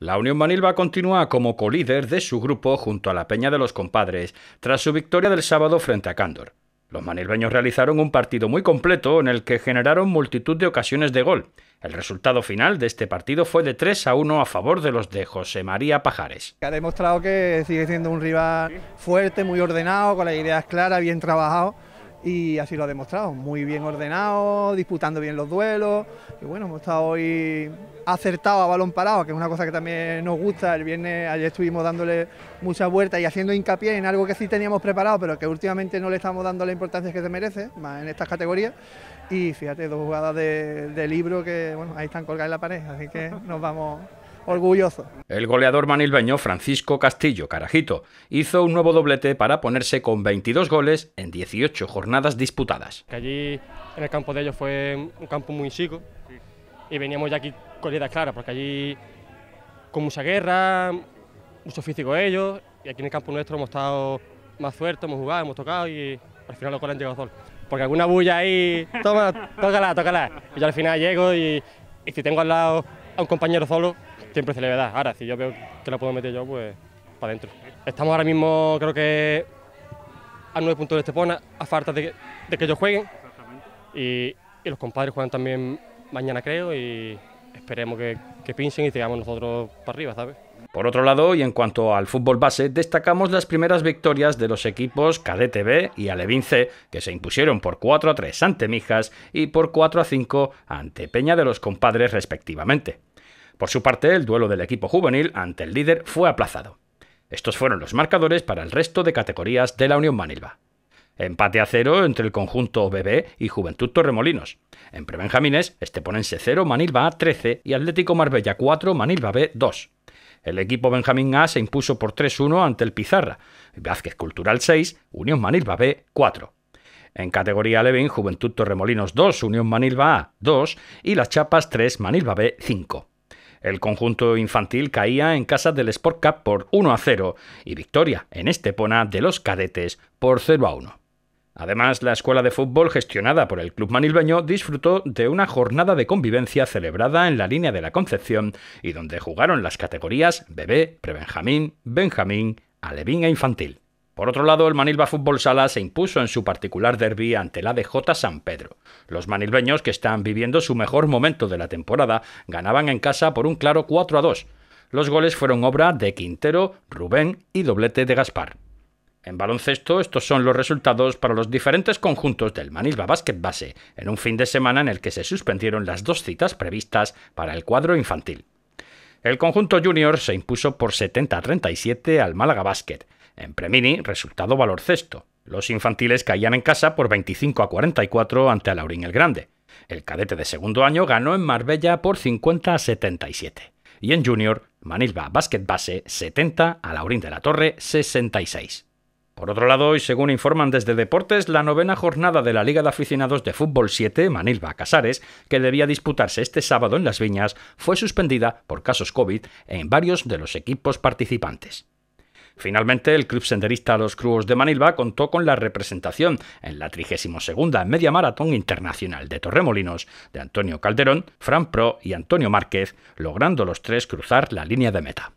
La Unión Manilva continúa como colíder de su grupo junto a la Peña de los Compadres tras su victoria del sábado frente a Cándor. Los Manilbeños realizaron un partido muy completo en el que generaron multitud de ocasiones de gol. El resultado final de este partido fue de 3 a 1 a favor de los de José María Pajares. Ha demostrado que sigue siendo un rival fuerte, muy ordenado, con las ideas claras, bien trabajado y así lo ha demostrado, muy bien ordenado, disputando bien los duelos y bueno, hemos estado hoy acertado a balón parado, que es una cosa que también nos gusta, el viernes ayer estuvimos dándole muchas vueltas y haciendo hincapié en algo que sí teníamos preparado, pero que últimamente no le estamos dando la importancia que se merece, más en estas categorías y fíjate, dos jugadas de, libro que bueno, ahí están colgadas en la pared, así que nos vamos orgulloso. El goleador manilbeño Francisco Castillo Carajito hizo un nuevo doblete para ponerse con 22 goles en 18 jornadas disputadas. Allí en el campo de ellos fue un campo muy chico y veníamos ya aquí con ideas claras porque allí con mucha guerra, mucho físico ellos y aquí en el campo nuestro hemos estado más suerte, hemos jugado, hemos tocado y al final los goles han llegado sol. Porque alguna bulla ahí, toma, tócala, tócala. Y yo al final llego y, y si tengo al lado a un compañero solo, siempre se le da. Ahora, si yo veo que la puedo meter yo, pues para adentro. Estamos ahora mismo, creo que a nueve puntos de Estepona, a falta de, de que, ellos jueguen. Y, y, los compadres juegan también mañana, creo, y esperemos que, que pinchen y sigamos nosotros para arriba, ¿sabes? Por otro lado, y en cuanto al fútbol base, destacamos las primeras victorias de los equipos KDTV y Alevince, C, que se impusieron por 4 a 3 ante Mijas y por 4 a 5 ante Peña de los Compadres respectivamente. Por su parte, el duelo del equipo juvenil ante el líder fue aplazado. Estos fueron los marcadores para el resto de categorías de la Unión Manilva. Empate a cero entre el conjunto BB y Juventud Torremolinos. En prebenjamines, Esteponense 0, Manilva A 13 y Atlético Marbella 4, Manilva B 2. El equipo Benjamín A se impuso por 3-1 ante el Pizarra, Vázquez Cultural 6, Unión Manilva B 4. En categoría Levin, Juventud Torremolinos 2, Unión Manilva A 2 y Las Chapas 3, Manilva B 5. El conjunto infantil caía en casa del Sport Cup por 1 a 0 y victoria en Estepona de los cadetes por 0 a 1. Además, la escuela de fútbol gestionada por el Club Manilbeño disfrutó de una jornada de convivencia celebrada en la línea de la Concepción y donde jugaron las categorías bebé, prebenjamín, benjamín, alevín e infantil. Por otro lado, el Manilva Fútbol Sala se impuso en su particular derby ante la de J. San Pedro. Los manilbeños, que están viviendo su mejor momento de la temporada, ganaban en casa por un claro 4 a 2. Los goles fueron obra de Quintero, Rubén y doblete de Gaspar. En baloncesto, estos son los resultados para los diferentes conjuntos del Manilva Basket Base, en un fin de semana en el que se suspendieron las dos citas previstas para el cuadro infantil. El conjunto junior se impuso por 70 37 al Málaga Basket. En Premini, resultado valor cesto. Los infantiles caían en casa por 25 a 44 ante Alaurín el Grande. El cadete de segundo año ganó en Marbella por 50 a 77. Y en Junior, Manilva Basket Base 70, a Alaurín de la Torre 66. Por otro lado, y según informan desde Deportes, la novena jornada de la Liga de Aficionados de Fútbol 7, Manilva Casares, que debía disputarse este sábado en Las Viñas, fue suspendida por casos COVID en varios de los equipos participantes. Finalmente, el club senderista Los Cruos de Manilva contó con la representación en la 32 Media Maratón Internacional de Torremolinos de Antonio Calderón, Fran Pro y Antonio Márquez, logrando los tres cruzar la línea de meta.